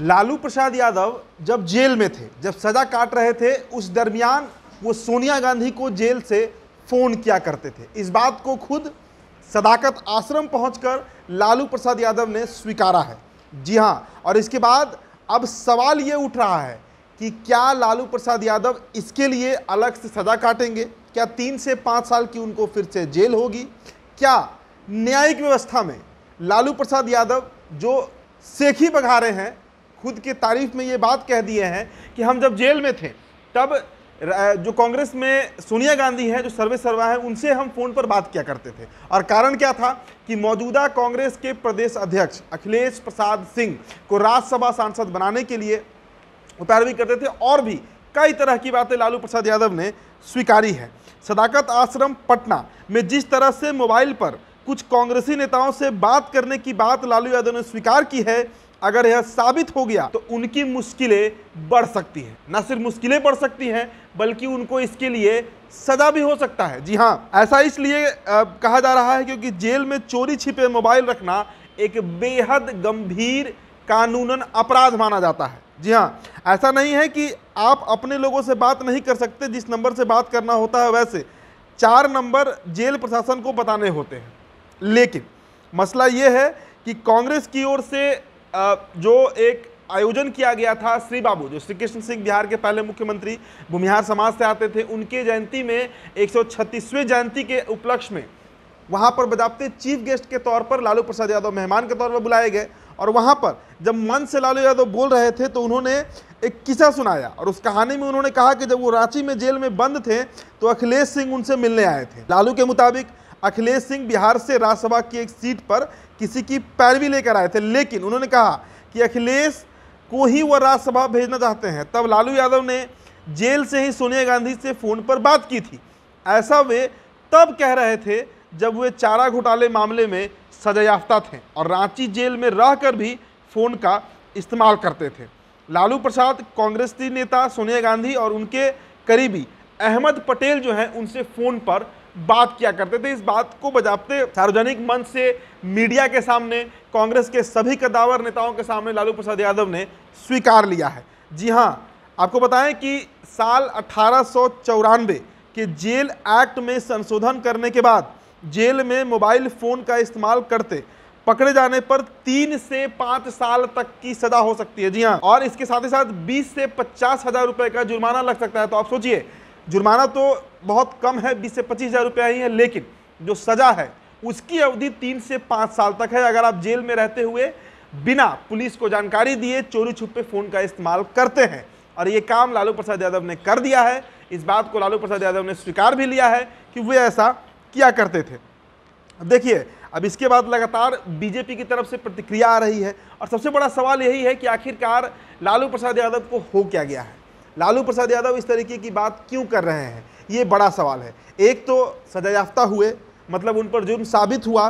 लालू प्रसाद यादव जब जेल में थे जब सजा काट रहे थे उस दरमियान वो सोनिया गांधी को जेल से फ़ोन किया करते थे इस बात को खुद सदाकत आश्रम पहुंचकर लालू प्रसाद यादव ने स्वीकारा है जी हाँ और इसके बाद अब सवाल ये उठ रहा है कि क्या लालू प्रसाद यादव इसके लिए अलग से सज़ा काटेंगे क्या तीन से पाँच साल की उनको फिर से जेल होगी क्या न्यायिक व्यवस्था में लालू प्रसाद यादव जो सेखी बघा रहे हैं खुद की तारीफ में ये बात कह दिए हैं कि हम जब जेल में थे तब जो कांग्रेस में सोनिया गांधी है जो सर्वे सर्वा है उनसे हम फ़ोन पर बात किया करते थे और कारण क्या था कि मौजूदा कांग्रेस के प्रदेश अध्यक्ष अखिलेश प्रसाद सिंह को राज्यसभा सांसद बनाने के लिए उतारवी करते थे और भी कई तरह की बातें लालू प्रसाद यादव ने स्वीकारी है सदाकत आश्रम पटना में जिस तरह से मोबाइल पर कुछ कांग्रेसी नेताओं से बात करने की बात लालू यादव ने स्वीकार की है अगर यह साबित हो गया तो उनकी मुश्किलें बढ़ सकती हैं न सिर्फ मुश्किलें बढ़ सकती हैं बल्कि उनको इसके लिए सजा भी हो सकता है जी हाँ ऐसा इसलिए कहा जा रहा है क्योंकि जेल में चोरी छिपे मोबाइल रखना एक बेहद गंभीर कानूनन अपराध माना जाता है जी हाँ ऐसा नहीं है कि आप अपने लोगों से बात नहीं कर सकते जिस नंबर से बात करना होता है वैसे चार नंबर जेल प्रशासन को बताने होते हैं लेकिन मसला ये है कि कांग्रेस की ओर से जो एक आयोजन किया गया था श्री बाबू जो श्री कृष्ण सिंह बिहार के पहले मुख्यमंत्री भूमिहार समाज से आते थे उनके जयंती में एक जयंती के उपलक्ष्य में वहाँ पर बजाबते चीफ गेस्ट के तौर पर लालू प्रसाद यादव मेहमान के तौर पर बुलाए गए और वहाँ पर जब मन से लालू यादव बोल रहे थे तो उन्होंने एक किस्सा सुनाया और उस कहानी में उन्होंने कहा कि जब वो रांची में जेल में बंद थे तो अखिलेश सिंह उनसे मिलने आए थे लालू के मुताबिक अखिलेश सिंह बिहार से राज्यसभा की एक सीट पर किसी की पैरवी लेकर आए थे लेकिन उन्होंने कहा कि अखिलेश को ही वह राज्यसभा भेजना चाहते हैं तब लालू यादव ने जेल से ही सोनिया गांधी से फ़ोन पर बात की थी ऐसा वे तब कह रहे थे जब वे चारा घोटाले मामले में सजायाफ्ता थे और रांची जेल में रहकर भी फ़ोन का इस्तेमाल करते थे लालू प्रसाद कांग्रेसी नेता सोनिया गांधी और उनके करीबी अहमद पटेल जो हैं उनसे फ़ोन पर बात किया करते थे इस बात को बजाबते सार्वजनिक मंच से मीडिया के सामने कांग्रेस के सभी कदावर नेताओं के सामने लालू प्रसाद यादव ने स्वीकार लिया है जी हाँ आपको बताएं कि साल अठारह के जेल एक्ट में संशोधन करने के बाद जेल में मोबाइल फ़ोन का इस्तेमाल करते पकड़े जाने पर तीन से पाँच साल तक की सजा हो सकती है जी हाँ और इसके साथ ही साथ बीस से पचास हज़ार रुपये का जुर्माना लग सकता है तो आप सोचिए जुर्माना तो बहुत कम है बीस से पच्चीस हज़ार रुपया ही है लेकिन जो सज़ा है उसकी अवधि तीन से पाँच साल तक है अगर आप जेल में रहते हुए बिना पुलिस को जानकारी दिए चोरी छुपे फ़ोन का इस्तेमाल करते हैं और ये काम लालू प्रसाद यादव ने कर दिया है इस बात को लालू प्रसाद यादव ने स्वीकार भी लिया है कि वे ऐसा किया करते थे देखिए अब इसके बाद लगातार बीजेपी की तरफ से प्रतिक्रिया आ रही है और सबसे बड़ा सवाल यही है कि आखिरकार लालू प्रसाद यादव को हो क्या गया है लालू प्रसाद यादव इस तरीके की बात क्यों कर रहे हैं ये बड़ा सवाल है एक तो सजायाफ्ता हुए मतलब उन पर जुर्म साबित हुआ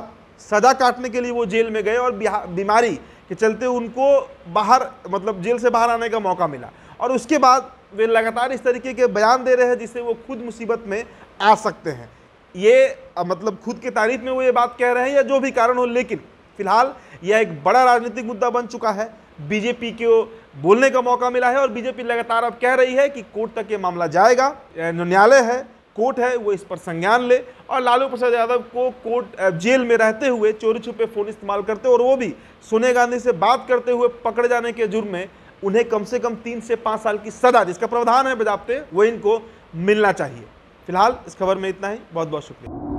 सजा काटने के लिए वो जेल में गए और बीमारी के चलते उनको बाहर मतलब जेल से बाहर आने का मौका मिला और उसके बाद वे लगातार इस तरीके के बयान दे रहे हैं जिससे वो खुद मुसीबत में आ सकते हैं ये मतलब खुद के तारीफ में वो ये बात कह रहे हैं या जो भी कारण हो लेकिन फिलहाल यह एक बड़ा राजनीतिक मुद्दा बन चुका है बीजेपी को बोलने का मौका मिला है और बीजेपी लगातार अब कह रही है कि कोर्ट तक ये मामला जाएगा न्यायालय है कोर्ट है वो इस पर संज्ञान ले और लालू प्रसाद यादव को कोर्ट जेल में रहते हुए चोरी छुपे फ़ोन इस्तेमाल करते और वो भी सोनिया गांधी से बात करते हुए पकड़े जाने के जुर्म में उन्हें कम से कम तीन से पाँच साल की सजा जिसका प्रावधान है बजाबते वो इनको मिलना चाहिए फिलहाल इस खबर में इतना ही बहुत बहुत शुक्रिया